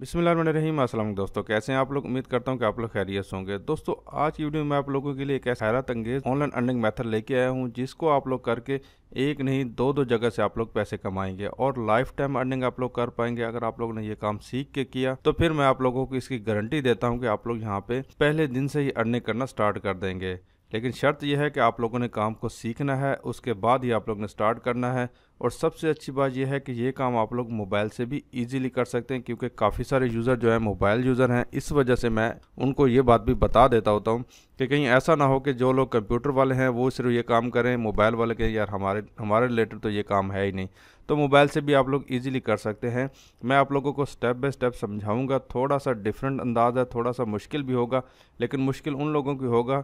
बिसमीम असल दोस्तों कैसे हैं आप लोग उम्मीद करता हूं कि आप लोग खैरियत होंगे दोस्तों आज की वीडियो में आप लोगों के लिए एक ऐसा हैरत अंगेज ऑनलाइन अर्निंग मेथड लेके आया हूं जिसको आप लोग करके एक नहीं दो दो जगह से आप लोग पैसे कमाएंगे और लाइफ टाइम अर्निंग आप लोग कर पाएंगे अगर आप लोग ने ये काम सीख के किया तो फिर मैं आप लोगों को इसकी गारंटी देता हूँ कि आप लोग यहाँ पर पहले दिन से ही अर्निंग करना स्टार्ट कर देंगे लेकिन शर्त यह है कि आप लोगों ने काम को सीखना है उसके बाद ही आप लोग ने स्टार्ट करना है और सबसे अच्छी बात यह है कि ये काम आप लोग मोबाइल से भी इजीली कर सकते हैं क्योंकि काफ़ी सारे यूज़र जो है मोबाइल यूज़र हैं इस वजह से मैं उनको ये बात भी बता देता होता हूँ कि कहीं ऐसा ना हो कि जो लोग कंप्यूटर वाले हैं वो सिर्फ ये काम करें मोबाइल वाले कहें यार हमारे हमारे रिलेटेड तो ये काम है ही नहीं तो मोबाइल से भी आप लोग ईजिली कर सकते हैं मैं आप लोगों को स्टेप बाय स्टेप समझाऊंगा थोड़ा सा डिफरेंट अंदाज है थोड़ा सा मुश्किल भी होगा लेकिन मुश्किल उन लोगों की होगा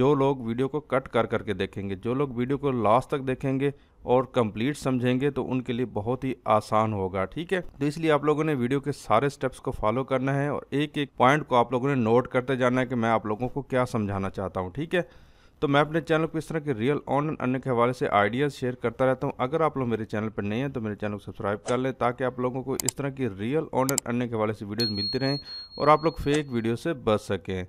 जो लोग वीडियो को कट कर करके देखेंगे जो लोग वीडियो को लास्ट तक देखेंगे और कंप्लीट समझेंगे तो उनके लिए बहुत ही आसान होगा ठीक है तो इसलिए आप लोगों ने वीडियो के सारे स्टेप्स को फॉलो करना है और एक एक पॉइंट को आप लोगों ने नोट करते जाना है कि मैं आप लोगों को क्या समझाना चाहता हूँ ठीक है तो मैं अपने चैनल को इस तरह के रियल ऑनलाइन अन्य के हवाले से आइडियाज़ शेयर करता रहता हूँ अगर आप लोग मेरे चैनल पर नहीं हैं तो मेरे चैनल को सब्सक्राइब कर लें ताकि आप लोगों को इस तरह की रियल ऑनलाइन अन्य के हवाले से वीडियोज़ मिलती रहें और आप लोग फेक वीडियो से बच सकें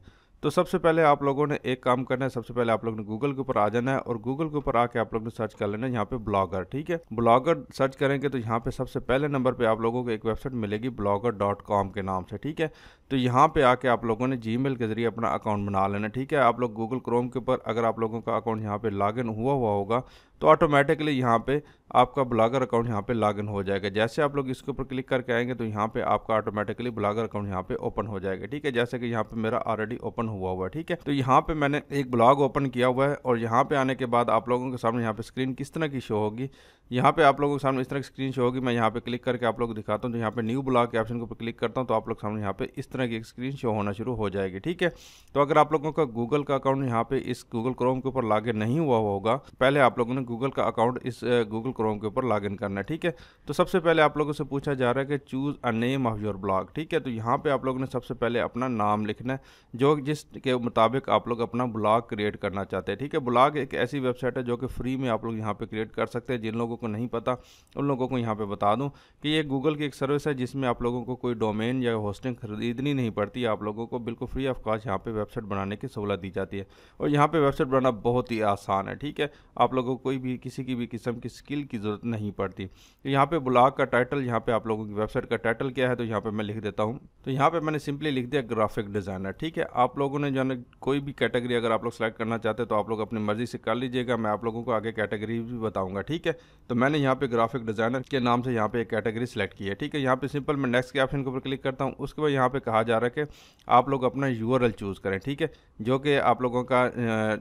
तो सबसे पहले आप लोगों ने एक काम करना है सबसे पहले आप लोगों ने गूगल के ऊपर आ जाना है और गूगल के ऊपर आके आप लोग ने सर्च कर लेना है यहाँ पे ब्लॉगर ठीक है ब्लॉगर सर्च करेंगे तो यहाँ पे सबसे पहले नंबर पे आप लोगों को एक वेबसाइट मिलेगी ब्लॉगर डॉट कॉम के नाम से ठीक है तो यहाँ पे आके आप लोगों ने जी के जरिए अपना अकाउंट बना लेना ठीक है आप लोग गूगल क्रोम के ऊपर अगर आप लोगों का अकाउंट यहाँ पे लॉग हुआ हुआ होगा तो ऑटोमेटिकली यहाँ पे आपका ब्लॉगर अकाउंट यहाँ पे लॉगिन हो जाएगा जैसे आप लोग इसके ऊपर क्लिक करके आएंगे तो यहाँ पे आपका ऑटोमेटिकली ब्लॉगर अकाउंट यहाँ पे ओपन हो जाएगा ठीक है जैसे कि यहाँ पे मेरा ऑलरेडी ओपन हुआ हुआ है ठीक है तो यहाँ पे मैंने एक ब्लॉग ओपन किया हुआ है और यहाँ पे आने के बाद आप लोगों के सामने यहाँ पे स्क्रीन किस तरह की शो होगी यहाँ पे आप लोगों के सामने इस तरह की स्क्रीन शो होगी मैं यहाँ पे क्लिक करके आप लोग दिखाता हूँ तो यहाँ पे न्यू ब्लॉग के ऑप्शन के ऊपर क्लिक करता हूँ तो आप लोग सामने यहाँ पे इस तरह की एक स्क्रीन शो होना शुरू हो जाएगी ठीक है तो अगर आप लोगों का गूगल का अकाउंट यहाँ पे इस गूगल क्रोम के ऊपर लागे नहीं हुआ होगा पहले आप लोगों ने गूगल का अकाउंट इस गूगल क्रोम के ऊपर लॉगिन करना है ठीक है तो सबसे पहले आप लोगों से पूछा जा रहा है कि choose a name of your blog ठीक है तो यहाँ पे आप लोगों ने सबसे पहले अपना नाम लिखना है जो जिसके मुताबिक आप लोग अपना ब्लॉग क्रिएट करना चाहते हैं ठीक है ब्लॉग एक ऐसी वेबसाइट है जो कि फ्री में आप लोग यहाँ पर क्रिएट कर सकते हैं जिन लोगों को नहीं पता उन लोगों को यहाँ पर बता दूँ कि ये गूगल की एक सर्विस है जिसमें आप लोगों को कोई डोमेन या होस्टिंग खरीदनी नहीं पड़ती आप लोगों को बिल्कुल फ्री ऑफ कॉस्ट यहाँ पर वेबसाइट बनाने की सहूलत दी जाती है और यहाँ पर वेबसाइट बनाना बहुत ही आसान है ठीक है आप लोगों को कोई भी किसी की भी किस्म की स्किल की ज़रूरत नहीं पड़ती तो यहाँ पे ब्लॉग का टाइटल यहाँ पे आप लोगों की वेबसाइट का टाइटल क्या है तो यहाँ पे मैं लिख देता हूँ तो यहाँ पे मैंने सिंपली लिख दिया ग्राफिक डिज़ाइनर ठीक है आप लोगों ने जो है कोई भी कैटेगरी अगर आप लोग सेलेक्ट करना चाहते हैं तो आप लोग अपनी मर्ज़ी से कर लीजिएगा मैं आप लोगों को आगे कैटेगरी भी बताऊँगा ठीक है तो मैंने यहाँ पर ग्राफिक डिज़ाइनर के नाम से यहाँ पर एक कैटेगरी सेलेक्ट की है ठीक है यहाँ पर सिंपल मैं नेक्स्ट के ऑप्शन के ऊपर क्लिक करता हूँ उसके बाद यहाँ पर कहा जा रहा है कि आप लोग अपना यू चूज़ करें ठीक है जो कि आप लोगों का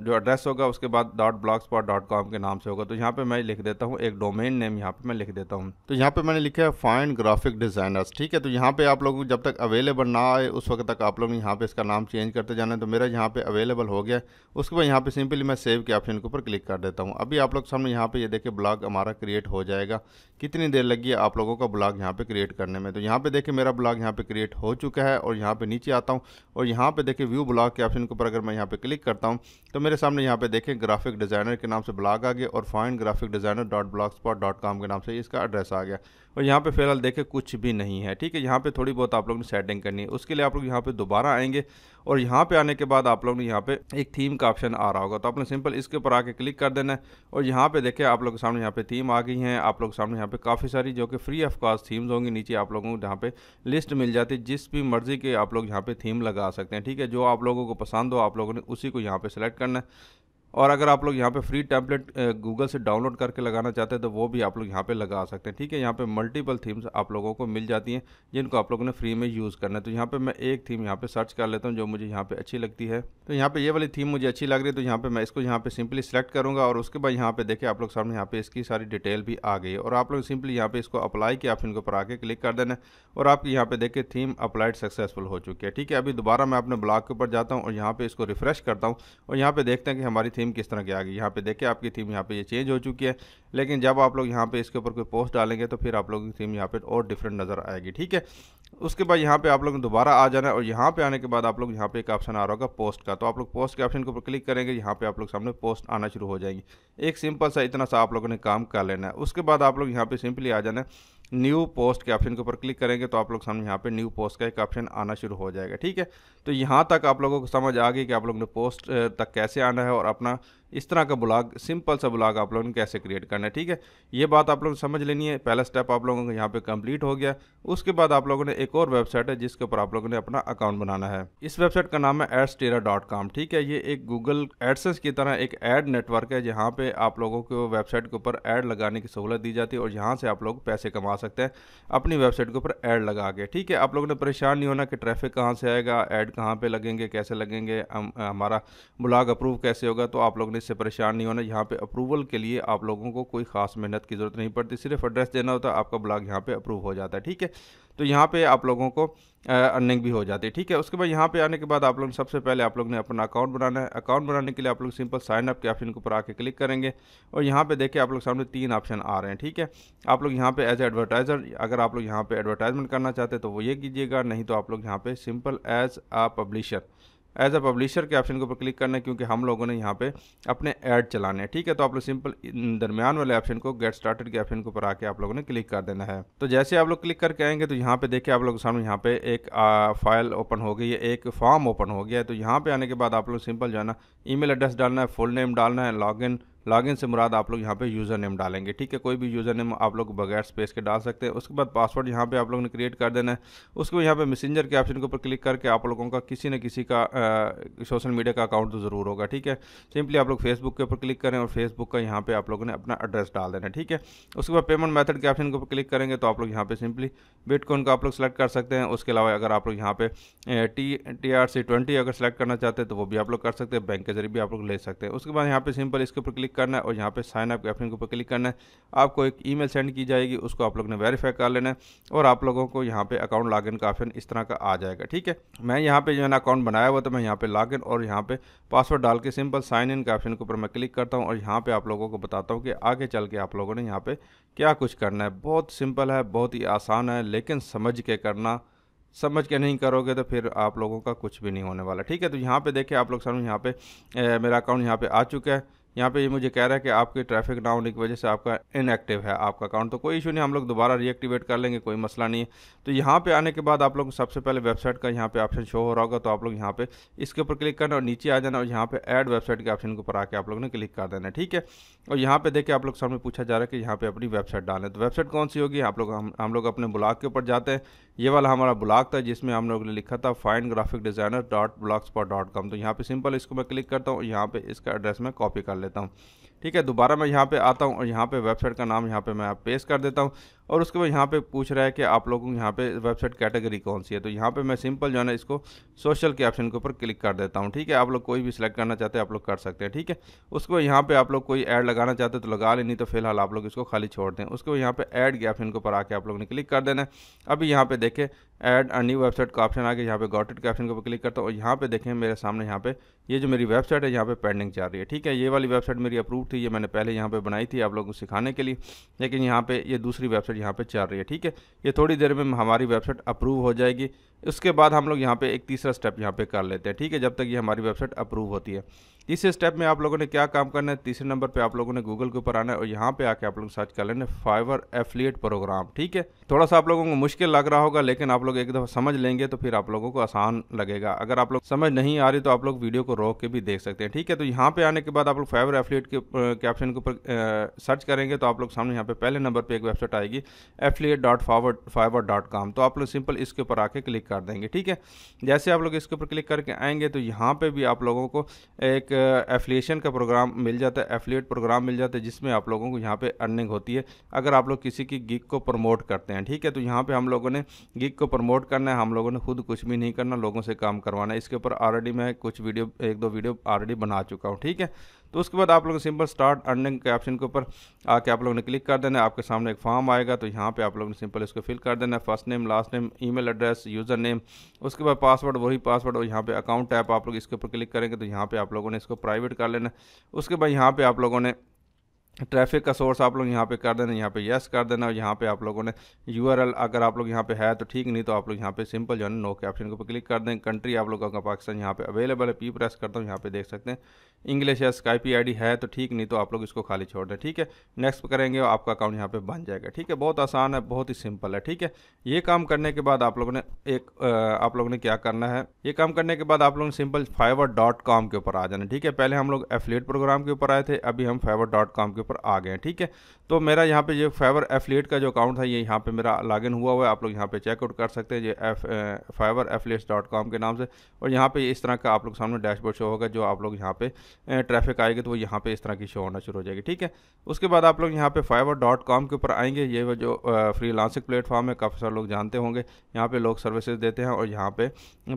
जो एड्रेस होगा उसके बाद डॉट कॉम के नाम से होगा तो यहाँ पे मैं लिख देता हूँ एक डोमेन नेम यहाँ पे मैं लिख देता हूँ तो यहाँ पे मैंने लिखा है फाइन ग्राफिक डिज़ाइनर्स ठीक है तो यहाँ पे आप लोग जब तक अवेलेबल ना आए उस वक्त तक आप लोग यहाँ पे इसका नाम चेंज करते जाना तो मेरा यहाँ पे अवेलेबल हो गया उसके बाद यहाँ पे सिंपली मैं सेव के ऑप्शन के ऊपर क्लिक कर देता हूँ अभी आप लोग सामने यहाँ पे ये देखिए ब्लॉग हमारा क्रिएट हो जाएगा कितनी देर लगी है आप लोगों का ब्लॉग यहाँ पे क्रिएट करने में तो यहाँ पे देखिए मेरा ब्लॉग यहाँ पे क्रिएट हो चुका है और यहाँ पे नीचे आता हूँ और यहाँ पे देखे व्यू ब्लॉग के ऑप्शन के ऊपर अगर मैं यहाँ पे क्लिक करता हूँ तो मेरे सामने यहाँ पे देखें ग्राफिक डिज़ाइनर के नाम से ब्लॉग आ गया और fine graphic designer dot blog spot dot com के नाम से इसका एड्रेस आ गया और यहाँ पे फिलहाल देखे कुछ भी नहीं है ठीक है यहाँ पे थोड़ी बहुत आप लोग ने सेटिंग करनी है उसके लिए आप लोग यहाँ पे दोबारा आएंगे और यहाँ पे आने के बाद आप लोग ने यहाँ पे एक थीम का ऑप्शन आ रहा होगा तो आपने सिंपल इसके ऊपर आके क्लिक कर देना है और यहाँ पे देखे आप लोग के सामने यहाँ पे थीम आ गई हैं आप लोग के सामने यहाँ पे काफ़ी सारी जो कि फ्री ऑफ कॉस्ट थीम्स होंगी नीचे आप लोगों को यहाँ पे लिस्ट मिल जाती है जिस भी मर्ज़ी के आप लोग यहाँ पे थीम लगा सकते हैं ठीक है जो आप लोगों को पसंद हो आप लोगों ने उसी को यहाँ पे सेलेक्ट करना है और अगर आप लोग यहाँ पे फ्री टैबलेट गूगल से डाउनलोड करके लगाना चाहते हैं तो वो भी आप लोग यहाँ पे लगा सकते हैं ठीक है यहाँ पे मल्टीपल थीम्स आप लोगों को मिल जाती हैं जिनको आप लोगों ने फ्री में यूज़ करना है तो यहाँ पे मैं एक थीम यहाँ पे सर्च कर लेता हूँ जो मुझे यहाँ पे अच्छी लगती है तो यहाँ पर ये वाली थीम मुझे अच्छी लग रही है तो यहाँ पर मैं इसको यहाँ पे सिंपली सेलेक्ट करूँगा और उसके बाद यहाँ पे देखें आप लोग सामने यहाँ पे इसकी सारी डिटेल भी आ गई है और आप लोग सिंपली यहाँ पे इसको अप्लाई किया फिर के ऊपर आके क्लिक कर देना और आपके यहाँ पे देखें थीम अप्लाइड सक्सेसफुल हो चुकी है ठीक है अभी दोबारा मैं अपने ब्लॉग के ऊपर जाता हूँ और यहाँ पे इसको रिफ्रेश करता हूँ और यहाँ पे देखते हैं कि हमारी थीम थीम किस तरह की आ गई यहाँ पे देखिए आपकी थीम यहाँ पे ये चेंज हो चुकी है लेकिन जब आप लोग यहाँ पे इसके ऊपर कोई पोस्ट डालेंगे तो फिर आप लोगों की थीम यहाँ पे और डिफरेंट नज़र आएगी ठीक है उसके बाद यहाँ पे आप लोग दोबारा आ जाना है और यहाँ पे आने के बाद आप लोग यहाँ पे एक ऑप्शन आ रहा होगा पोस्ट का तो आप लोग पोस्ट के ऑप्शन के ऊपर क्लिक करेंगे यहाँ पे आप लोग सामने पोस्ट आना शुरू हो जाएंगे एक सिंपल सा इतना सा आप लोगों ने काम कर लेना है उसके बाद आप लोग यहाँ पे सिंपली आ जाना है न्यू पोस्ट के ऑप्शन के ऊपर क्लिक करेंगे तो आप लोग सामने यहाँ पे न्यू पोस्ट का एक ऑप्शन आना शुरू हो जाएगा ठीक है तो यहाँ तक आप लोगों को समझ आ गई कि आप लोगों ने पोस्ट तक कैसे आना है और अपना इस तरह का ब्लॉग सिंपल सा ब्लॉग आप लोगों ने कैसे क्रिएट करना है ठीक है ये बात आप लोग समझ लेनी है पहला स्टेप आप लोगों का यहाँ पे कंप्लीट हो गया उसके बाद आप लोगों ने एक और वेबसाइट है जिसके ऊपर आप लोगों ने अपना अकाउंट बनाना है इस वेबसाइट का नाम है एड्सटेरा ठीक है ये एक गूगल एडसेस की तरह एक एड नेटवर्क है जहाँ पे आप लोगों को वेबसाइट के ऊपर एड लगाने की सहूलत दी जाती है और यहाँ से आप लोग पैसे कमा सकते हैं अपनी वेबसाइट के ऊपर एड लगा के ठीक है आप लोगों ने परेशान नहीं होना कि ट्रैफिक कहाँ से आएगा एड कहाँ पर लगेंगे कैसे लगेंगे हमारा ब्लॉग अप्रूव कैसे होगा तो आप लोगों ने इससे परेशान नहीं होना यहाँ पे अप्रूवल के लिए आप लोगों को कोई ख़ास मेहनत की ज़रूरत नहीं पड़ती सिर्फ एड्रेस देना होता है आपका ब्लॉग यहाँ पे अप्रूव हो जाता है ठीक है तो यहाँ पे आप लोगों को अर्निंग भी हो जाती है ठीक है उसके बाद यहाँ पे आने के बाद आप लोग सबसे पहले आप लोग ने अपना अकाउंट बनाना है अकाउंट बनाने के लिए आप लोग सिंपल साइन अप के ऑप्शन के ऊपर आके क्लिक करेंगे और यहाँ पे देखिए आप लोग सामने तीन ऑप्शन आ रहे हैं ठीक है आप लोग यहाँ पे एज एडवर्टाइज़र अगर आप लोग यहाँ पे एडवर्टाइजमेंट करना चाहते हैं तो वो ये कीजिएगा नहीं तो आप लोग यहाँ पे simple as a publisher as a publisher के ऑप्शन के ऊपर क्लिक करना है क्योंकि हम लोगों ने यहाँ पे अपने ऐड चलाने हैं ठीक है तो आप लोग सिंपल दरमियान वाले ऑप्शन को गेट स्टार्टेड के ऑप्शन के ऊपर आके आप लोगों ने क्लिक कर देना है तो जैसे आप लोग क्लिक करके आएंगे तो यहाँ पे देखिए आप लोग सामने यहाँ पे एक फाइल ओपन हो गई है एक फॉर्म ओपन हो गया है तो यहाँ पे आने के बाद आप लोग सिंपल जो है ना ई एड्रेस डालना है फुल नेम डालना है लॉग लॉगिन से मुराद आप लोग यहाँ पे यूज़र नेम डालेंगे ठीक है कोई भी यूज़र नेम आप लोग बगैर स्पेस के डाल सकते हैं उसके बाद पासवर्ड यहाँ पे आप लोग ने क्रिएट कर देना है उसको यहाँ पे मैसेंजर के ऑप्शन के ऊपर क्लिक करके आप लोगों का किसी न किसी का सोशल मीडिया का अकाउंट तो ज़रूर होगा ठीक है सिंपली आप लोग फेसबुक के ऊपर क्लिक करें और फेसबुक का यहाँ पर आप लोगों ने अपना एड्रेस डाल देना ठीक है उसके बाद पेमेंट मैथड के ऑप्शन के ऊपर क्लिक करेंगे तो आप लोग यहाँ पर सिंपली बिटकॉइन का आप लोग सेलेक्ट कर सकते हैं उसके अलावा अगर आप लोग यहाँ पे T T R C twenty अगर सेलेक्ट करना चाहते हैं तो वो भी आप लोग कर सकते हैं बैंक के जरिए भी आप लोग ले सकते हैं उसके बाद यहाँ पर सिंपल इसके ऊपर क्लिक करना है और यहाँ पे साइन अप के ऑप्शन के ऊपर क्लिक करना है आपको एक ईमेल सेंड की जाएगी उसको आप लोग ने वेरीफाई कर लेना है और आप लोगों को यहाँ पे अकाउंट लॉगिन का ऑप्शन इस तरह का आ जाएगा ठीक है मैं यहाँ पे जो है ना अकाउंट बनाया हुआ तो मैं यहाँ पे लॉगिन और यहाँ पे पासवर्ड डाल के सिंपल साइन इन के ऑप्शन के ऊपर मैं क्लिक करता हूँ और यहाँ पे आप लोगों को बताता हूँ कि आगे चल के आप लोगों ने यहाँ पर क्या कुछ करना है बहुत सिंपल है बहुत ही आसान है लेकिन समझ के करना समझ के नहीं करोगे तो फिर आप लोगों का कुछ भी नहीं होने वाला ठीक है तो यहाँ पे देखिए आप लोग सामने यहाँ पे ए, मेरा अकाउंट यहाँ पे आ चुका है यहाँ पे ये मुझे कह रहा है कि आपके ट्रैफिक ना होने की वजह से आपका इनएक्टिव है आपका अकाउंट तो कोई इशू नहीं हम लोग दोबारा रीएक्टिवेट कर लेंगे कोई मसला नहीं है तो यहाँ पे आने के बाद आप लोग सबसे पहले वेबसाइट का यहाँ पे ऑप्शन शो हो रहा होगा तो आप लोग यहाँ पे इसके ऊपर क्लिक करना और नीचे आ जाना और यहाँ पर एड वेबसाइट के ऑप्शन के ऊपर आके आप लोग ने क्लिक कर देना ठीक है और यहाँ पर देखिए आप लोग सामने पूछा जा रहा है कि यहाँ पर अपनी वेबसाइट डालें तो वेबसाइट कौन सी होगी आप लोग हम हम लोग अपने ब्लॉग के ऊपर जाते हैं ये वाला हमारा ब्लॉग था जिसमें हम लोगों ने लिखा था fine graphic designer dot blog spot dot com तो यहाँ पर सिंपल इसको मैं क्लिक करता हूँ यहाँ पर इसका एड्रेस मैं कॉपी कर लेता हूँ ठीक है दोबारा मैं यहाँ पर आता हूँ और यहाँ पर वेबसाइट का नाम यहाँ पर मैं पेश कर देता हूँ और उसके बाद यहाँ पे पूछ रहा है कि आप लोगों को यहाँ पे वेबसाइट कैटेगरी कौन सी है तो यहाँ पे मैं सिंपल जो है ना इसको सोशल के ऑप्शन के ऊपर क्लिक कर देता हूँ ठीक है आप लोग कोई भी सिलेक्ट करना चाहते हैं आप लोग कर सकते हैं ठीक है उसके बाद यहाँ पे आप लोग कोई ऐड लगाना चाहते हैं तो लगा लेनी नहीं तो फिलहाल आप लोग इसको खाली छोड़ दें उसके बाद यहाँ पर ऐड के ऑप्शन के ऊपर आके आप लोग ने क्लिक कर देना है अभी यहाँ पे देखें एड अ न्यू वेबसाइट का ऑप्शन आगे यहाँ पे गॉटेड के ऑप्शन के ऊपर क्लिक करता हूँ और यहाँ पे देखें मेरे सामने यहाँ पे ये जो मेरी वेबसाइट है यहाँ पे पेंडिंग चल रही है ठीक है ये वाली वेबसाइट मेरी अप्रूव थी ये मैंने पहले यहाँ पे बनाई थी आप लोगों को सिखाने के लिए लेकिन यहाँ पे ये दूसरी वेबसाइट वेबसाइट यहाँ पर चल रही है ठीक है ये थोड़ी देर में हमारी वेबसाइट अप्रूव हो जाएगी उसके बाद हम लोग यहाँ पे एक तीसरा स्टेप यहाँ पे कर लेते हैं ठीक है जब तक ये हमारी वेबसाइट अप्रूव होती है तीसरे स्टेप में आप लोगों ने क्या काम करना है तीसरे नंबर पे आप लोगों ने गूगल के ऊपर आना है और यहाँ पे आके आप लोग सर्च कर लेना फाइवर एफिलिएट प्रोग्राम ठीक है थोड़ा सा आप लोगों को मुश्किल लग रहा होगा लेकिन आप लोग एक दफ़ा समझ लेंगे तो फिर आप लोगों को आसान लगेगा अगर आप लोग समझ नहीं आ रही तो आप लोग वीडियो को रोक के भी देख सकते हैं ठीक है तो यहाँ पे आने के बाद आप लोग फाइवर एफिलिएट के कैप्शन के ऊपर सर्च करेंगे तो आप लोग सामने यहाँ पे पहले नंबर पर एक वेबसाइट आएगी एफिलिएट डॉट फाइवर डॉट तो आप लोग सिंपल इसके ऊपर आके क्लिक कर देंगे ठीक है जैसे आप लोग इसके ऊपर क्लिक करके आएंगे तो यहाँ पे भी आप लोगों को एक एफिलिएशन का प्रोग्राम मिल जाता है एफिलिएट प्रोग्राम मिल जाता है जिसमें आप लोगों को यहाँ पे अर्निंग होती है अगर आप लोग किसी की गिग को प्रमोट करते हैं ठीक है तो यहाँ पर हम लोगों ने गिग को प्रमोट करना है हम लोगों ने खुद कुछ भी नहीं करना लोगों से काम करवाना है इसके ऊपर ऑलरेडी मैं कुछ वीडियो एक दो वीडियो ऑलरेडी बना चुका हूँ ठीक है तो उसके बाद आप लोग सिंपल स्टार्ट अर्निंग के ऑप्शन के ऊपर आके आप लोगों ने क्लिक कर देना आपके सामने एक फॉर्म आएगा तो यहाँ पे आप लोगों ने सिंपल इसको फिल कर देना है first name last name email address user name उसके बाद पासवर्ड वही पासवर्ड और यहाँ पे अकाउंट टाइप आप लोग इसके ऊपर क्लिक करेंगे तो यहाँ पे आप लोगों ने इसको प्राइवेट कर लेना उसके बाद यहाँ पे आप लोगों ने ट्रैफिक का सोर्स आप लोग यहाँ पे कर देना यहाँ पे यस कर देना और यहाँ पे आप लोगों ने यूआरएल अगर आप लोग यहाँ पे है तो ठीक नहीं तो आप लोग यहाँ पे सिंपल जो है नो के ऑप्शन के ऊपर क्लिक कर दें कंट्री आप लोगों का पाकिस्तान यहाँ पे अवेलेबल है पी प्रेस करता हूँ यहाँ पे देख सकते हैं इंग्लिश या स्काइपी आईडी है तो ठीक नहीं तो आप लोग इसको खाली छोड़ दें ठीक है नेक्स्ट करेंगे आपका अकाउंट यहाँ पे बन जाएगा ठीक है बहुत आसान है बहुत ही सिंपल है ठीक है ये काम करने के बाद आप लोगों ने एक आप लोगों ने क्या करना है ये काम करने के बाद आप लोगों ने सिंपल फाइवर डॉट कॉम के ऊपर आ जाना ठीक है पहले हम लोग एफिलेट प्रोग्राम के ऊपर आए थे अभी हम फाइवर डॉट कॉम के ऊपर आ गए ठीक है तो मेरा यहाँ पे जो फाइवर एफिलेट का जो अकाउंट था ये यहाँ पे मेरा इन हुआ हुआ है आप लोग यहाँ पे चेकआउट कर सकते हैं ये F Fiverr affiliates dot com के नाम से और यहाँ पे इस तरह का आप लोग सामने डैशबोर्ड शो होगा जो आप लोग यहाँ पे ट्रैफिक आएगी तो वो यहाँ पे इस तरह की शो होना शुरू हो जाएगी ठीक है उसके बाद आप लोग यहाँ पे फाइवर डॉट कॉम के ऊपर आएंगे ये वो जो फ्री लांसिक प्लेटफॉर्म है काफ़ी सारे लोग जानते होंगे यहाँ पे लोग सर्विसेज देते हैं और यहाँ पे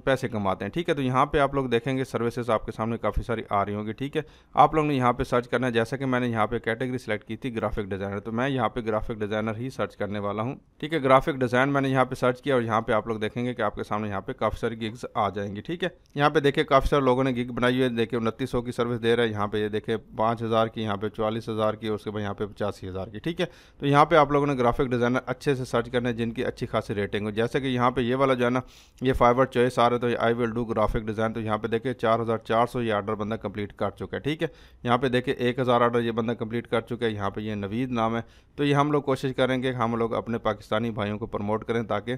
पैसे कमाते हैं ठीक है तो यहाँ पे आप लोग देखेंगे सर्विसेज आपके सामने काफ़ी सारी आ रही होंगी ठीक है आप लोग ने यहाँ पर सर्च करना है जैसा कि मैंने यहाँ पे कैटेगरी सेलेक्ट की थी ग्राफिक डिज़ाइनर तो मैं यहाँ पर ग्राफिक डिज़ाइनर ही सर्च करने वाला हूँ ठीक है ग्राफिक डिज़ाइन मैंने यहाँ पे सर्च किया और यहाँ पे आप लोग देखेंगे कि आपके सामने यहाँ पर काफ़ी सारी गिग्स आ जाएंगी ठीक है यहाँ पे देखिए काफ़ी सारे लोगों ने गिग बनाई हुई है देखिए उनतीस की सर्विस दे रहा है यहाँ पे ये देखे पाँच हज़ार की यहाँ पे चालीस हज़ार की उसके बाद यहाँ पे पचासी हज़ार की ठीक है तो यहाँ पे आप लोगों ने ग्राफिक डिज़ाइनर अच्छे से सर्च करने जिनकी अच्छी खासी रेटिंग हो जैसे कि यहाँ पे ये वाला जो है ना ये फाइवर चॉइस आ रहा है तो I will do graphic design तो यहाँ पे देखिए चार हज़ार चार सौ ये आर्डर बंदा कंप्लीट कर चुका है ठीक है यहाँ पे देखे एक हज़ार आर्डर ये बंदा कंप्लीट कर चुका है यहाँ पे ये नवीद नाम है तो ये हम लोग कोशिश करेंगे हम लोग अपने पाकिस्तानी भाइयों को प्रमोट करें ताकि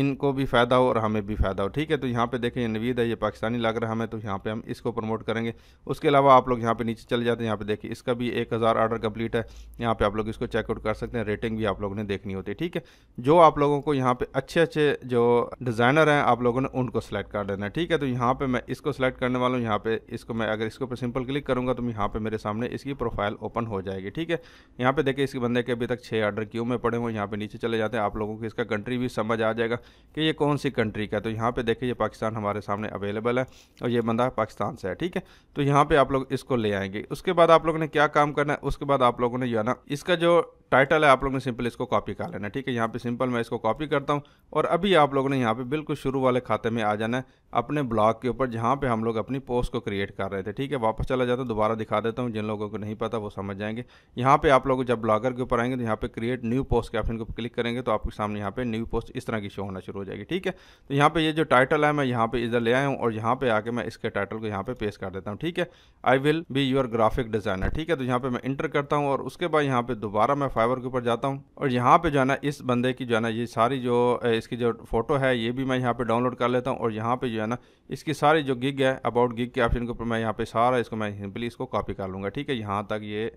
इनको भी फ़ायदा हो और हमें भी फ़ायदा हो ठीक है तो यहाँ पर देखें ये नवीद है ये पाकिस्तानी लग रहा है हमें तो यहाँ पर हम इसको प्रमोट करेंगे उसके इसके अलावा आप लोग यहाँ पे नीचे चले जाते हैं यहाँ पे देखिए इसका भी एक हज़ार आर्डर कंप्लीट है यहाँ पे आप लोग इसको चेकआउट कर सकते हैं रेटिंग भी आप लोगों ने देखनी होती है ठीक है जो आप लोगों को यहाँ पे अच्छे अच्छे जो डिज़ाइनर हैं आप लोगों ने उनको सेलेक्ट कर देना है ठीक है तो यहाँ पर मैं इसको सेलेक्ट करने वाला हूँ यहाँ पर इसको मैं अगर इसके ऊपर सिंपल क्लिक करूँगा तो यहाँ पर मेरे सामने इसकी प्रोफाइल ओपन हो जाएगी ठीक है यहाँ पर देखिए इसके बंदे के अभी तक छः आर्डर क्यों में पड़े हुए यहाँ पर नीचे चले जाते हैं आप लोगों को इसका कंट्री भी समझ आ जाएगा कि ये कौन सी कंट्री का तो यहाँ पर देखिए ये पाकिस्तान हमारे सामने अवेलेबल है और ये बंदा पाकिस्तान से है ठीक है तो यहाँ पर आप लोग इसको ले आएंगे उसके बाद आप लोगों ने क्या काम करना है उसके बाद आप लोगों ने जो है ना इसका जो टाइटल है आप लोगों ने सिंपल इसको कॉपी कर लेना ठीक है यहाँ पे सिंपल मैं इसको कॉपी करता हूँ और अभी आप लोगों ने यहाँ पे बिल्कुल शुरू वाले खाते में आ जाना है अपने ब्लॉग के ऊपर जहाँ पे हम लोग अपनी पोस्ट को क्रिएट कर रहे थे ठीक है वापस चला जाता हूँ दोबारा दिखा देता हूँ जिन लोगों को नहीं पता वो समझ जाएंगे यहाँ पे आप लोग जब ब्लॉगर के ऊपर आएंगे तो यहाँ पे क्रिएट न्यू पोस्ट के ऑप्शन को क्लिक करेंगे तो आपके सामने यहाँ पे न्यू पोस्ट इस तरह की शो होना शुरू हो जाएगी ठीक है तो यहाँ पे ये जो टाइटल है मैं यहाँ पे इधर ले आया हूँ और यहाँ पे आके मैं इसके टाइटल को यहाँ पे पेश कर देता हूँ ठीक है I will be your graphic designer ठीक है तो यहाँ पे मैं इंटर करता हूँ और उसके बाद यहाँ पे दोबारा मैं फाइवर के ऊपर जाता हूँ और यहाँ पे जो है ना इस बंदे की जो है ना ये सारी जो इसकी जो फोटो है ये भी मैं यहाँ पे डाउनलोड कर लेता हूँ और यहाँ पे जो है ना इसकी सारी जो गिग है अबाउट गिग के ऑप्शन के ऊपर मैं यहाँ पे सारा इसको मैं सिंपली इसको कॉपी कर लूँगा ठीक है यहाँ तक ये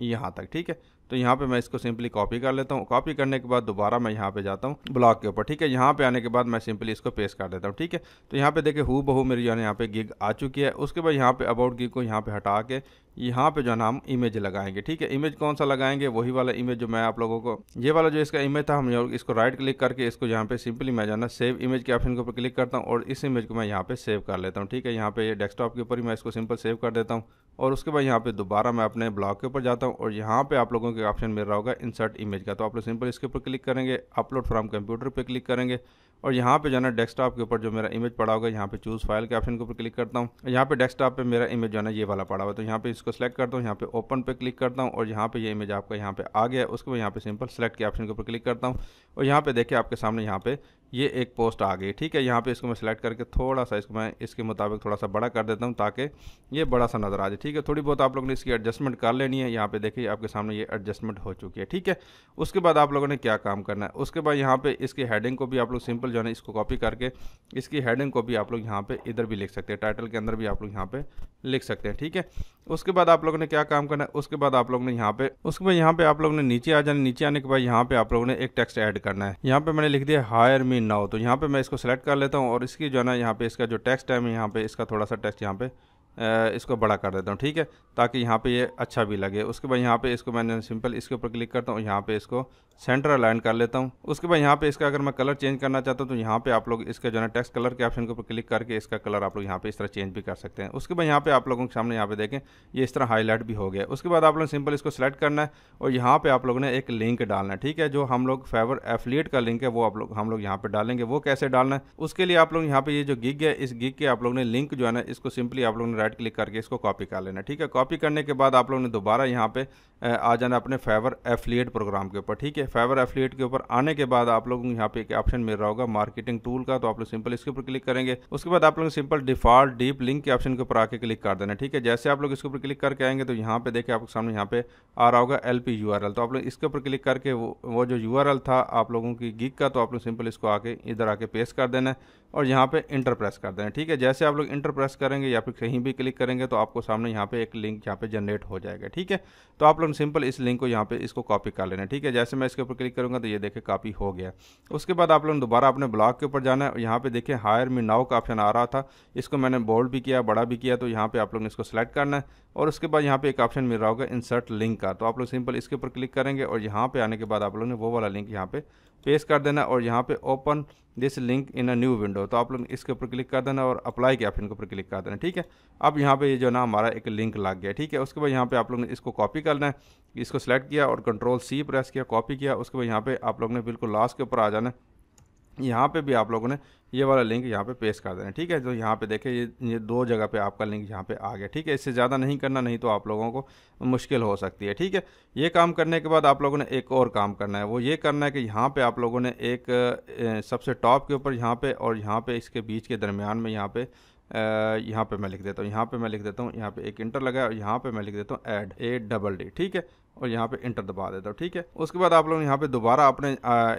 यहाँ तक ठीक है तो यहाँ पे मैं इसको सिंपली कॉपी कर लेता हूँ कॉपी करने के बाद दोबारा मैं यहाँ पे जाता हूँ ब्लॉक के ऊपर ठीक है यहाँ पे आने के बाद मैं सिंपली इसको पेस्ट कर देता हूँ ठीक है तो यहाँ पे देखिए हु बहू मेरी जो है यहाँ पे गिग आ चुकी है उसके बाद यहाँ पे अबाउट गिग को यहाँ पे हटा के यहाँ पे जो है हम इमेज लगाएंगे ठीक है इमेज कौन सा लगाएंगे वही वाला इमेज जो मैं आप लोगों को ये वाला जो इसका इमेज था हम इसको राइट क्लिक करके इसको यहाँ पे सिंपली मैं जाना सेव इमेज के ऑप्शन के ऊपर क्लिक करता हूँ और इस इमेज को मैं यहाँ पे सेव कर लेता हूँ ठीक है यहाँ पे डेस्कटॉप के ऊपर ही मैं इसको सिंपल सेव कर देता हूँ और उसके बाद यहाँ पे दोबारा मैं अपने ब्लॉग के ऊपर जाता हूँ और यहाँ पे आप लोगों के ऑप्शन मिल रहा होगा इंसर्ट इमेज का तो आप लोग सिंपल इसके ऊपर क्लिक करेंगे अपलोड फ्रॉम कंप्यूटर पे क्लिक करेंगे और यहाँ पे जाना डेस्कटॉप के ऊपर जो मेरा इमेज पड़ा होगा यहाँ पे चूज़ फाइल के ऑप्शन के ऊपर क्लिक करता हूँ यहाँ पे डेस्कटॉप पे मेरा इमेज जो है ये वाला पड़ा हुआ है तो यहाँ पे इसको सेलेक्ट करता हूँ यहाँ पे ओपन पे क्लिक करता हूँ और यहाँ पे ये इमेज आपका यहाँ पे आ गया उसको यहाँ पे सिंपल सेलेक्ट के ऑप्शन के ऊपर क्लिक करता हूँ और यहाँ पे देखिए आपके सामने यहाँ पे ये एक पोस्ट आ गई ठीक है यहाँ पे इसको मैं सिलेक्ट करके थोड़ा सा इसको मैं इसके मुताबिक थोड़ा सा बड़ा कर देता हूँ ताकि ये बड़ा सा नज़र आ जाए ठीक है थोड़ी बहुत आप लोगों ने इसकी एडजस्टमेंट कर लेनी है यहाँ पे देखिए आपके सामने ये एडजस्टमेंट हो चुकी है ठीक है उसके बाद आप लोगों ने क्या काम करना है उसके बाद यहाँ पे इसकी हेडिंग को भी आप लोग सिंपल जो है इसको कॉपी करके इसकी हेडिंग को भी आप लोग यहाँ पे इधर भी लिख सकते हैं टाइटल के अंदर भी आप लोग यहाँ पे लिख सकते हैं ठीक है उसके बाद आप लोगों ने क्या काम करना है उसके बाद आप लोगों ने यहाँ पे उसके बाद यहाँ पे आप लोगों ने नीचे आ जाना नीचे आने के बाद यहाँ पे आप लोगों ने एक टेक्स्ट ऐड करना है यहाँ पे मैंने लिख दिया हायर मी नाउ तो यहाँ पे मैं इसको सेलेक्ट कर लेता हूँ और इसकी जो है ना यहाँ पे इसका जो टेक्स्ट है यहाँ पे इसका थोड़ा सा टेक्स्ट यहाँ पे इसको बड़ा कर देता हूँ ठीक है ताकि यहाँ पे ये अच्छा भी लगे उसके बाद यहाँ पे इसको मैंने सिंपल इसके ऊपर क्लिक करता हूँ यहाँ पे इसको सेंटर अलाइन कर लेता हूँ उसके बाद यहाँ पे इसका अगर मैं कलर चेंज करना चाहता हूँ तो यहाँ पे आप लोग इसका जो है टेक्स्ट कलर के ऑप्शन के ऊपर क्लिक करके इसका कलर आप लोग यहाँ पे इस तरह चेंज भी कर सकते हैं उसके बाद यहाँ पे आप लोगों के सामने यहाँ पे देखें ये इस तरह हाईलाइट भी हो गया उसके बाद आप लोग सिंपल इसको सेलेक्ट करना है और यहाँ पर आप लोगों ने एक लिंक डालना है ठीक है जो हम लोग फेवर एफिलिएट का लिंक है वो आप लोग हम लोग यहाँ पर डालेंगे वो कैसे डालना है उसके लिए आप लोग यहाँ पे ये जो गिग है इस गिग के आप लोगों ने लिंक जो है ना इसको सिंपली आप लोग ने राइट क्लिक करके इसको कॉपी कर लेना ठीक है कॉपी करने के बाद आप लोगों ने दोबारा यहाँ पे आ जाना अपने फेवर एफिलिएट प्रोग्राम के ऊपर ठीक है फेवर एफिलिएट के ऊपर आने के बाद आप लोगों को यहाँ पे एक ऑप्शन मिल रहा होगा मार्केटिंग टूल का तो आप लोग सिंपल इसके ऊपर क्लिक करेंगे उसके बाद आप लोग सिंपल डिफॉल्ट डीप लिंक के ऑप्शन के ऊपर आके क्लिक कर देना ठीक है जैसे आप लोग इसके ऊपर क्लिक करके आएंगे तो यहाँ पे देखें आपके सामने यहाँ पे आ रहा होगा एल पी तो आप लोग इसके ऊपर क्लिक करके वो जो यू था आप लोगों की गिक का तो आप लोग सिंपल इसको आके इधर आके पेश कर देना और यहाँ पे इंटर प्रेस कर देना ठीक है जैसे आप लोग इंटर प्रेस करेंगे या फिर कहीं भी क्लिक करेंगे तो आपको सामने यहाँ पे एक लिंक यहाँ पे जनरेट हो जाएगा ठीक है तो आप लोग सिंपल इस लिंक को यहाँ पे इसको कॉपी कर लेना ठीक है जैसे मैं इसके ऊपर क्लिक करूँगा तो ये देखे कॉपी हो गया उसके बाद आप लोग दोबारा अपने ब्लॉग के ऊपर जाना है और यहाँ पर देखें हायर मी नाव का ऑप्शन आ रहा था इसको मैंने बोल्ड भी किया बड़ा भी किया तो यहाँ पर आप लोग ने इसको सेलेक्ट करना है और उसके बाद यहाँ पर एक ऑप्शन मिल रहा होगा इंसर्ट लिंक का तो आप लोग सिंपल इसके ऊपर क्लिक करेंगे और यहाँ पर आने के बाद आप लोग ने वो वाला लिंक यहाँ पर पेश कर देना और यहाँ पे open this link in a new window तो आप लोग इसके ऊपर क्लिक कर देना और अप्लाई के ऑप्शन के ऊपर क्लिक कर देना ठीक है अब यहाँ पे ये जो ना हमारा एक लिंक लग गया ठीक है उसके बाद यहाँ पे आप लोग ने इसको कॉपी करना है इसको सेलेक्ट किया और कंट्रोल सी प्रेस किया कॉपी किया उसके बाद यहाँ पे आप लोग ने बिल्कुल लास्ट के ऊपर आ जाना है यहाँ पे भी आप लोगों ने ये वाला लिंक यहाँ पे पेस्ट कर देना ठीक है जो तो यहाँ पे देखें ये ये दो जगह पे आपका लिंक यहाँ पे आ गया ठीक है इससे ज़्यादा नहीं करना नहीं तो आप लोगों को मुश्किल हो सकती है ठीक है ये काम करने के बाद आप लोगों ने एक और काम करना है वो ये करना है कि यहाँ पे आप लोगों ने एक सबसे टॉप के ऊपर यहाँ पर और यहाँ पर इसके बीच के दरमियान में यहाँ पर यहाँ पे मैं लिख देता हूँ यहाँ पे मैं लिख देता हूँ यहाँ पे एक इंटर लगा है और यहाँ पे मैं लिख देता हूँ ऐड ए डबल डी ठीक है और यहाँ पे इंटर दबा देता हूँ ठीक है उसके बाद आप लोग यहाँ पे दोबारा अपने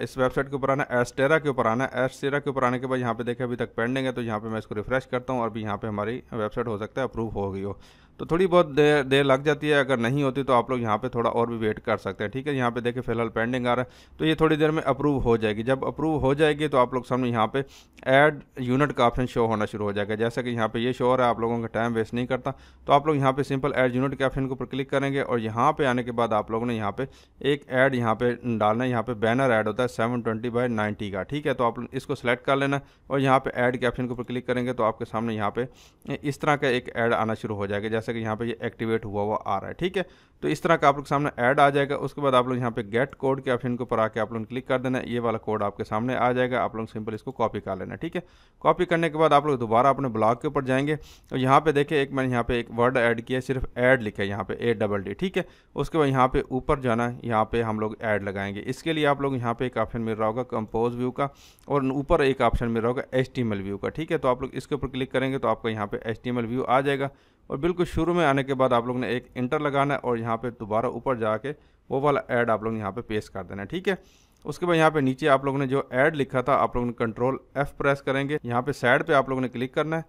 इस वेबसाइट के ऊपर आना एस्टेरा के ऊपर आना एस्टेरा के ऊपर आने के बाद यहाँ पे देखें अभी तक पेंडिंग है तो यहाँ पे मैं इसको रिफ्रेश करता हूँ और भी यहाँ पे हमारी वेबसाइट हो सकता है अप्रूव हो गई हो तो थोड़ी बहुत देर देर लग जाती है अगर नहीं होती तो आप लोग यहाँ पे थोड़ा और भी वेट कर सकते हैं ठीक है यहाँ पे देखिए फिलहाल पेंडिंग आ रहा है तो ये थोड़ी देर में अप्रूव हो जाएगी जब अप्रूव हो जाएगी तो आप लोग सामने यहाँ पे ऐड यूनिट का ऑप्शन शो होना शुरू हो जाएगा जैसा कि यहाँ पे ये शो हो रहा है आप लोगों का टाइम वेस्ट नहीं करता तो आप लोग यहाँ पर सिंपल एड यूनिट के ऑप्शन के ऊपर क्लिक करेंगे और यहाँ पे आने के बाद आप लोगों ने यहाँ पर एक ऐड यहाँ पर डालना है यहाँ पर बैनर ऐड होता है सेवन ट्वेंटी बाई नाइन्टी का ठीक है तो आप इसको सेलेक्ट कर लेना और यहाँ पर ऐड के ऑप्शन के ऊपर क्लिक करेंगे तो आपके सामने यहाँ पर इस तरह का एक ऐड आना शुरू हो जाएगा जैसे जैसे कि यहाँ पे ये एक्टिवेट हुआ हुआ आ रहा है ठीक है तो इस तरह का आप लोग सामने ऐड आ जाएगा उसके बाद आप लोग यहाँ पे गेट कोड के ऑप्शन के ऊपर आके आप लोग क्लिक कर देना ये वाला कोड आपके सामने आ जाएगा आप लोग सिंपल इसको कॉपी कर लेना ठीक है कॉपी करने के बाद आप लोग दोबारा अपने ब्लॉग के ऊपर जाएंगे और यहाँ पे देखिए एक मैंने यहाँ पे एक वर्ड ऐड किया सिर्फ ऐड लिखा है यहाँ पे ए डबल डी ठीक है उसके बाद यहाँ पे ऊपर जाना है यहाँ पे हम लोग ऐड लगाएंगे इसके लिए आप लोग यहाँ पे एक ऑप्शन मिल रहा होगा कंपोज व्यू का और ऊपर एक ऑप्शन मिल रहा होगा एस व्यू का ठीक है तो आप लोग इसके ऊपर क्लिक करेंगे तो आपका यहाँ पे एस व्यू आ जाएगा और बिल्कुल शुरू में आने के बाद आप लोग ने एक इंटर लगाना है और यहाँ पे दोबारा ऊपर जाके वो वाला ऐड आप लोग यहाँ पे पेस्ट कर देना है ठीक है उसके बाद यहाँ पे नीचे आप लोगों ने जो ऐड लिखा था आप लोगों ने कंट्रोल एफ प्रेस करेंगे यहाँ पे साइड पे आप लोगों ने क्लिक करना है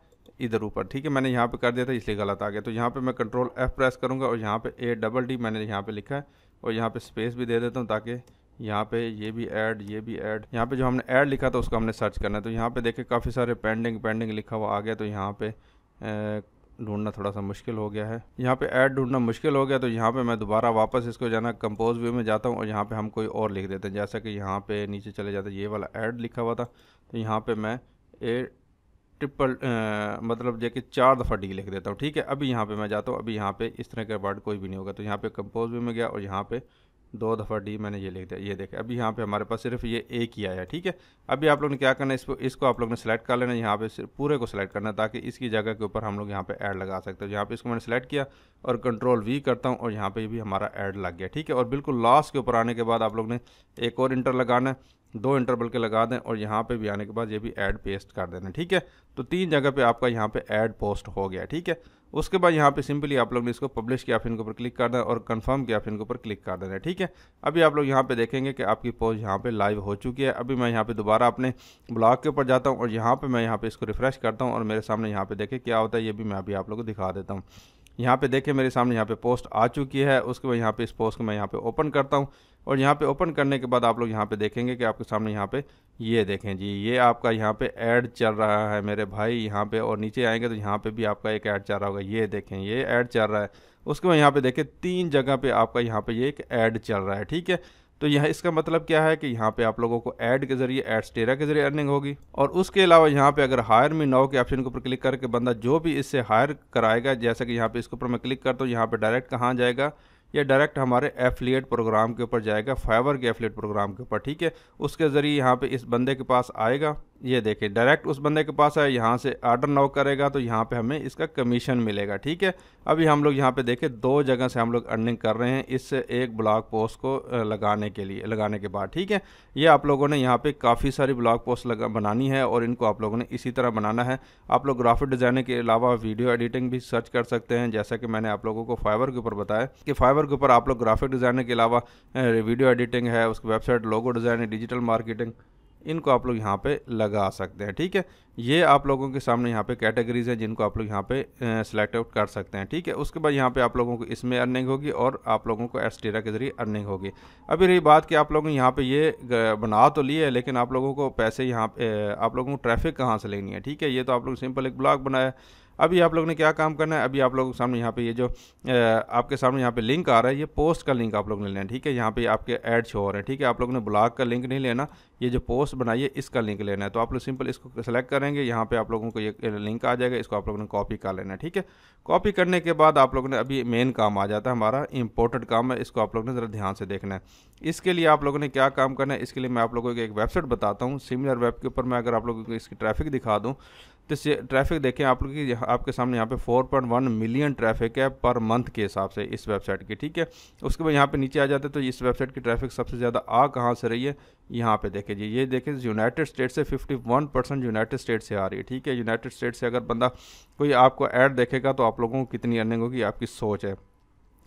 इधर ऊपर ठीक है मैंने यहाँ पे कर दिया था इसलिए गलत आ गया तो यहाँ पे मैं कंट्रोल एफ प्रेस करूँगा और यहाँ पे ए डबल डी मैंने यहाँ पे लिखा है और यहाँ पे स्पेस भी दे देता हूँ ताकि यहाँ पे ये भी ऐड ये भी ऐड यहाँ पे जो हमने ऐड लिखा था उसका हमने सर्च करना है तो यहाँ पे देखे काफ़ी सारे पेंडिंग पेंडिंग लिखा हुआ आ गया तो यहाँ पे ढूंढना थोड़ा सा मुश्किल हो गया है यहाँ पे ऐड ढूंढना मुश्किल हो गया तो यहाँ पे मैं दोबारा वापस इसको जाना कंपोज व्यू में जाता हूँ और यहाँ पे हम कोई और लिख देते हैं जैसा कि यहाँ पे नीचे चले जाते ये वाला ऐड लिखा हुआ था तो यहाँ पे मैं ए ट्रिपल मतलब जैसे चार दफ़ा डी लिख देता हूँ ठीक है अभी यहाँ पर मैं जाता हूँ अभी यहाँ पर इस तरह का वर्ड कोई भी नहीं होगा तो यहाँ पर कंपोज व्यू में गया और यहाँ पर दो दफ़ा डी मैंने ये लिख दिया ये देखें अभी यहाँ पे हमारे पास सिर्फ ये एक ही आया ठीक है अभी आप लोग ने क्या करना है इसको इसको आप लोग ने सेलेक्ट कर लेना यहाँ पे सिर्फ पूरे को सिलेक्ट करना है ताकि इसकी जगह के ऊपर हम लोग यहाँ पे ऐड लगा सकते हैं तो यहाँ पे इसको मैंने सेलेक्ट किया और कंट्रोल वी करता हूँ और यहाँ पर भी हमारा ऐड लग गया ठीक है और बिल्कुल लास्ट के ऊपर आने के बाद आप लोग ने एक और इंटर लगाना है दो इंटरवल के लगा दें और यहाँ पे भी आने के बाद ये भी ऐड पेस्ट कर देना ठीक है तो तीन जगह पे आपका यहाँ पे ऐड पोस्ट हो गया ठीक है उसके बाद यहाँ पे सिंपली आप लोग ने इसको पब्लिश के फिर के ऊपर क्लिक कर देना और कंफर्म के फिर के ऊपर क्लिक कर देना ठीक है अभी आप लोग यहाँ पे देखेंगे कि आपकी पोस्ट यहाँ पे लाइव हो चुकी है अभी मैं यहाँ पे दोबारा अपने ब्लॉग के ऊपर जाता हूँ और यहाँ पे मैं यहाँ पे इसको रिफ्रेश करता हूँ और मेरे सामने यहाँ पे देखें क्या होता है ये भी मैं अभी आप लोग को दिखा देता हूँ यहाँ पे देखें मेरे सामने यहाँ पे पोस्ट आ चुकी है उसके बाद यहाँ पे इस पोस्ट को मैं यहाँ पे ओपन करता हूँ और यहाँ पे ओपन करने के बाद आप लोग यहाँ पे देखेंगे कि आपके सामने यहाँ पे ये देखें जी ये आपका यहाँ पे ऐड चल रहा है मेरे भाई यहाँ पे और नीचे आएंगे तो यहाँ पे भी आपका एक ऐड चल रहा होगा ये देखें ये ऐड चल रहा है उसके बाद यहाँ पे देखें तीन जगह पे आपका यहाँ पे ये एक ऐड चल रहा है ठीक है तो यहाँ इसका मतलब क्या है कि यहाँ पे आप लोगों को ऐड के जरिए एड स्टेरा के जरिए अर्निंग होगी और उसके अलावा यहाँ पे अगर हायर मी नाउ के ऑप्शन के ऊपर क्लिक करके बंदा जो भी इससे हायर कराएगा जैसा कि यहाँ पे इसके ऊपर मैं क्लिक करता हूँ यहाँ पे डायरेक्ट कहाँ जाएगा या डायरेक्ट हमारे एफिलिएट प्रोग्राम के ऊपर जाएगा फाइवर के एफिलिएट प्रोग्राम के ऊपर ठीक है उसके ज़रिए यहाँ पे इस बंदे के पास आएगा ये देखिए डायरेक्ट उस बंदे के पास है यहाँ से आर्डर नाउ करेगा तो यहाँ पे हमें इसका कमीशन मिलेगा ठीक है अभी हम लोग यहाँ पे देखें दो जगह से हम लोग अर्निंग कर रहे हैं इस एक ब्लॉग पोस्ट को लगाने के लिए लगाने के बाद ठीक है ये आप लोगों ने यहाँ पे काफ़ी सारी ब्लॉग पोस्ट लगा बनानी है और इनको आप लोगों ने इसी तरह बनाना है आप लोग ग्राफिक डिज़ाइनिंग के अलावा वीडियो एडिटिंग भी सर्च कर सकते हैं जैसा कि मैंने आप लोगों को फाइबर के ऊपर बताया कि फाइबर के ऊपर आप लोग ग्राफिक डिज़ाइनिंग के अलावा वीडियो एडिटिंग है उसकी website logo designing digital marketing इनको आप लोग यहाँ पे लगा सकते हैं ठीक है ये आप लोगों के सामने यहाँ पे कैटेगरीज हैं जिनको आप लोग यहाँ पे सेलेक्ट आउट कर सकते हैं ठीक है उसके बाद यहाँ पे आप लोगों को इसमें अर्निंग होगी और आप लोगों को एस्टेरा के ज़रिए अर्निंग होगी अभी रही बात कि आप लोगों ने यहाँ पे ये बना तो लिए है लेकिन आप लोगों को पैसे यहाँ पे आप लोगों को ट्रैफिक कहाँ से लेनी है ठीक है ये तो आप लोग सिंपल एक ब्लॉग बनाया अभी आप लोग ने क्या काम करना है अभी आप लोग सामने यहाँ पे ये जो आपके सामने यहाँ पे लिंक आ रहा है ये पोस्ट का लिंक आप लोग ने लेना है ठीक है यहाँ पे आपके ऐड शो हो रहे हैं ठीक है आप लोग ने ब्लॉग का लिंक नहीं लेना ये जो पोस्ट बनाइए इसका लिंक लेना है तो आप लोग सिंपल इसको सेलेक्ट करेंगे यहाँ पे आप लोगों को ये लिंक आ जाएगा इसको आप लोगों ने कॉपी कर लेना है ठीक है कॉपी करने के बाद आप लोगों ने अभी मेन काम आ जाता है हमारा इंपॉर्टेंट काम है इसको आप लोगों ने ज़रा ध्यान से देखना है इसके लिए आप लोगों ने क्या काम करना है इसके लिए मैं आप लोगों को एक वेबसाइट बताता हूँ सिमिलर वेब के ऊपर मैं अगर आप लोगों को इसकी ट्रैफिक दिखा दूँ तो ट्रैफिक देखें आप लोग की आपके सामने यहाँ पे 4.1 मिलियन ट्रैफिक है पर मंथ के हिसाब से इस वेबसाइट की ठीक है उसके बाद यहाँ पे नीचे आ जाते हैं तो इस वेबसाइट की ट्रैफिक सबसे ज़्यादा आ कहाँ से रही है यहाँ पे देखें जी ये देखें यूनाइटेड स्टेट से 51 परसेंट यूनाइटेड स्टेट से आ रही है ठीक है यूनाइटेड स्टेट से अगर बंदा कोई आपको ऐड देखेगा तो आप लोगों को कितनी अर्निंग होगी आपकी सोच है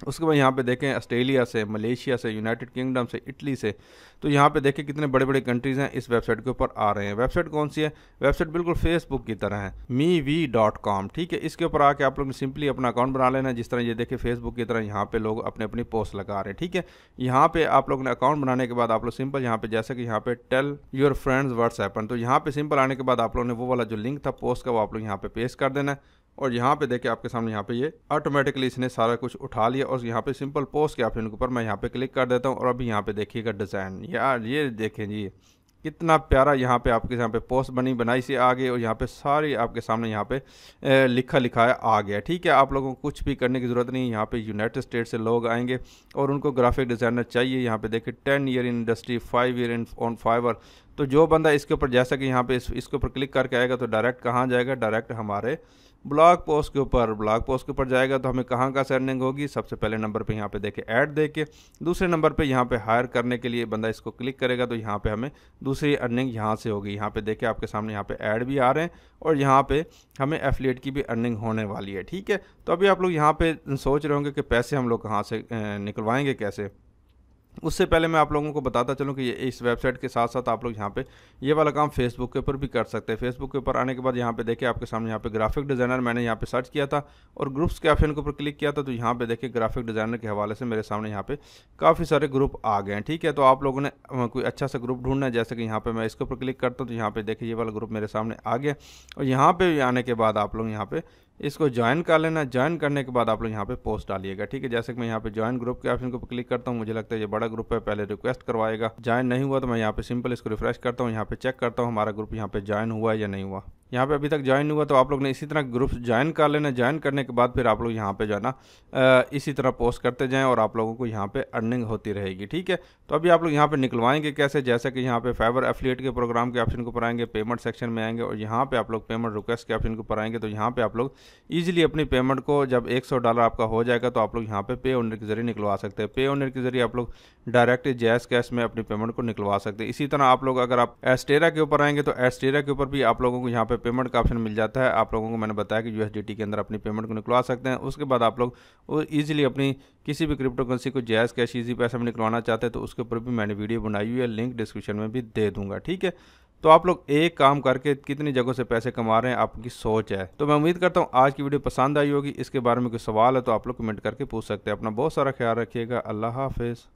उसके बाद यहाँ पे देखें ऑस्ट्रेलिया से मलेशिया से यूनाइटेड किंगडम से इटली से तो यहाँ पे देखें कितने बड़े बड़े कंट्रीज़ हैं इस वेबसाइट के ऊपर आ रहे हैं वेबसाइट कौन सी है वेबसाइट बिल्कुल फेसबुक की तरह है मी वी डॉट कॉम ठीक है इसके ऊपर आके आप लोग सिंपली अपना अकाउंट बना लेना जिस तरह ये देखें फेसबुक की तरह यहाँ पे लोग अपनी अपनी पोस्ट लगा रहे हैं ठीक है यहाँ पे आप लोग ने अकाउंट बनाने के बाद आप लोग सिंपल यहाँ पे जैसे कि यहाँ पे टेल योर फ्रेंड्स व्हाट्सएपन तो यहाँ पे सिंपल आने के बाद आप लोग ने वो वाला जो लिंक था पोस्ट का वो आप लोग यहाँ पे पेश कर देना है और यहाँ पे देखिए आपके सामने यहाँ पे ये ऑटोमेटिकली इसने सारा कुछ उठा लिया और यहाँ पे सिंपल पोस्ट के ऑप्शन के ऊपर मैं यहाँ पे क्लिक कर देता हूँ और अभी यहाँ पे देखिएगा डिज़ाइन यार ये देखें जी कितना प्यारा यहाँ पे आपके यहाँ पे पोस्ट बनी बनाई से आ गई और यहाँ पे सारी आपके सामने यहाँ पे लिखा लिखा है आ गया ठीक है आप लोगों को कुछ भी करने की ज़रूरत नहीं है यहाँ पे यूनाइटेड स्टेट से लोग आएंगे और उनको ग्राफिक डिज़ाइनर चाहिए यहाँ पे देखिए ten year in industry five year in on Fiverr तो जो बंदा इसके ऊपर जैसा कि यहाँ पे इस, इसके ऊपर क्लिक करके आएगा तो डायरेक्ट कहाँ जाएगा डायरेक्ट हमारे ब्लॉग पोस्ट के ऊपर ब्लॉग पोस्ट के ऊपर जाएगा तो हमें कहाँ का सर्निंग होगी सबसे पहले नंबर पे यहाँ पे देखे ऐड देके दूसरे नंबर पे यहाँ पे हायर करने के लिए बंदा इसको क्लिक करेगा तो यहाँ पे हमें दूसरी अर्निंग यहाँ से होगी यहाँ पे देखे आपके सामने यहाँ पे ऐड भी आ रहे हैं और यहाँ पे हमें एफिलेट की भी अर्निंग होने वाली है ठीक है तो अभी आप लोग यहाँ पे सोच रहे होंगे कि पैसे हम लोग कहाँ से निकलवाएंगे कैसे उससे पहले मैं आप लोगों को बताता चलूँ कि इस वेबसाइट के साथ साथ आप लोग यहाँ पे ये वाला काम फेसबुक के ऊपर भी कर सकते हैं फेसबुक के ऊपर आने के बाद यहाँ पे देखिए आपके सामने यहाँ पे ग्राफिक डिज़ाइनर मैंने यहाँ पे सर्च किया था और ग्रुप्स के ऑप्शन के ऊपर क्लिक किया था तो यहाँ पे देखिए ग्राफिक डिज़ाइनर के हवाले से मेरे सामने यहाँ पे काफ़ी सारे ग्रुप आ गए हैं ठीक है तो आप लोगों ने कोई अच्छा सा ग्रुप ढूंढना है जैसे कि यहाँ पर मैं इसके ऊपर क्लिक करता हूँ तो यहाँ पर देखिए ये वाला ग्रुप मेरे सामने आ गया और यहाँ पर आने के बाद आप लोग यहाँ पर इसको ज्वाइन कर लेना ज्वाइन करने के बाद आप लोग यहाँ पे पोस्ट डालिएगा ठीक है जैसे कि मैं यहाँ पे ज्वाइन ग्रुप के ऑप्शन को क्लिक करता हूँ मुझे लगता है ये बड़ा ग्रुप है पहले रिक्वेस्ट करवाएगा ज्वाइन नहीं हुआ तो मैं यहाँ पे सिंपल इसको रिफ्रेश करता हूँ यहाँ पे चेक करता हूँ हमारा ग्रुप यहाँ पे ज्वाइन हुआ है या नहीं हुआ यहाँ पे अभी तक ज्वाइन हुआ तो आप लोग ने इसी तरह ग्रुप ज्वाइन कर लेना ज्वाइन करने के बाद फिर आप लोग यहाँ पे जो है ना इसी तरह पोस्ट करते जाएं और आप लोगों को यहाँ पे अर्निंग होती रहेगी ठीक है तो अभी आप लोग यहाँ पे निकलवाएंगे कैसे जैसे कि यहाँ पे फाइबर एफिलिएट के प्रोग्राम के ऑप्शन को पर आएंगे पेमेंट सेक्शन में आएंगे और यहाँ पे आप लोग पेमेंट रिक्वेस्ट के ऑप्शन को पर आएंगे तो यहाँ पे आप लोग ईजिली अपनी पेमेंट को जब 100 डॉलर आपका हो जाएगा तो आप लोग यहाँ पे पे ओनर के ज़रिए निकलवा सकते हैं पे ओनर के ज़रिए आप लोग डायरेक्ट जैस कैश में अपनी पेमेंट को निकलवा सकते हैं इसी तरह आप लोग अगर आप एस्टेरा के ऊपर आएंगे तो एस्टेरा के ऊपर भी आप लोगों को यहाँ पे पेमेंट का ऑप्शन मिल जाता है आप लोगों को मैंने बताया कि यू के अंदर अपनी पेमेंट को निकलवा सकते हैं उसके बाद आप लोग ईजिली अपनी किसी भी क्रिप्टो करेंसी को जैस कैश ईजी पैसे में निकलवाना चाहते हैं तो उसके ऊपर भी मैंने वीडियो बनाई हुई है लिंक डिस्क्रिप्शन में भी दे दूँगा ठीक है तो आप लोग एक काम करके कितनी जगहों से पैसे कमा रहे हैं आपकी सोच है तो मैं उम्मीद करता हूँ आज की वीडियो पसंद आई होगी इसके बारे में कोई सवाल है तो आप लोग कमेंट करके पूछ सकते हैं अपना बहुत सारा ख्याल रखिएगा अल्लाह हाफिज़